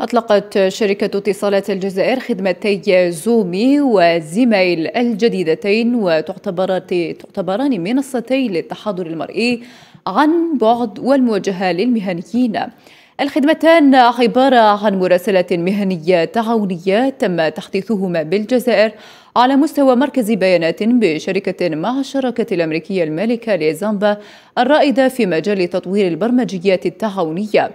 أطلقت شركة اتصالات الجزائر خدمتي زومي وزيميل الجديدتين وتعتبران منصتي للتحاضر المرئي عن بعد والمواجهة للمهنيين الخدمتان عبارة عن مراسلة مهنية تعاونية تم تحديثهما بالجزائر على مستوى مركز بيانات بشركة مع الشراكة الأمريكية المالكة لزامبا الرائدة في مجال تطوير البرمجيات التعاونية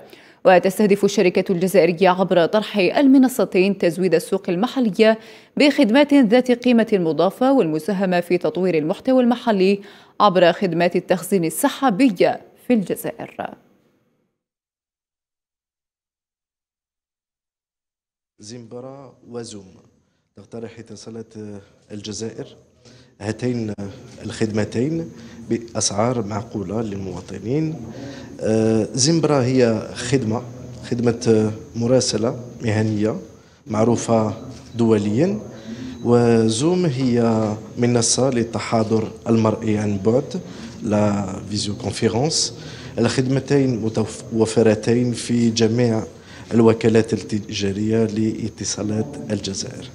وتستهدف الشركة الجزائرية عبر طرح المنصتين تزويد السوق المحلية بخدمات ذات قيمة مضافة والمساهمة في تطوير المحتوى المحلي عبر خدمات التخزين السحابية في الجزائر زمبرا وزوم تقترح اتصالات الجزائر هاتين الخدمتين بأسعار معقولة للمواطنين آه، زيمبرا هي خدمة خدمة آه، مراسلة مهنية معروفة دوليا وزوم هي منصة للتحاضر المرئي عن بعد لا فيزيو كونفيرونس الخدمتين متوفرتين في جميع الوكالات التجارية لاتصالات الجزائر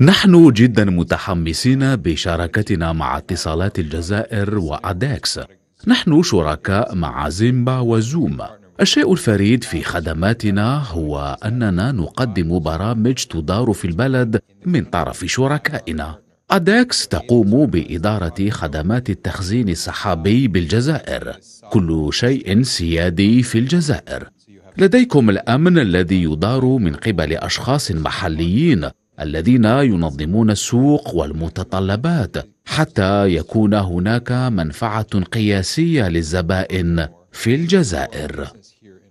نحن جدا متحمسين بشراكتنا مع اتصالات الجزائر وأداكس نحن شركاء مع زيمبا وزوم الشيء الفريد في خدماتنا هو أننا نقدم برامج تدار في البلد من طرف شركائنا أداكس تقوم بإدارة خدمات التخزين السحابي بالجزائر كل شيء سيادي في الجزائر لديكم الأمن الذي يدار من قبل أشخاص محليين الذين ينظمون السوق والمتطلبات حتى يكون هناك منفعة قياسية للزبائن في الجزائر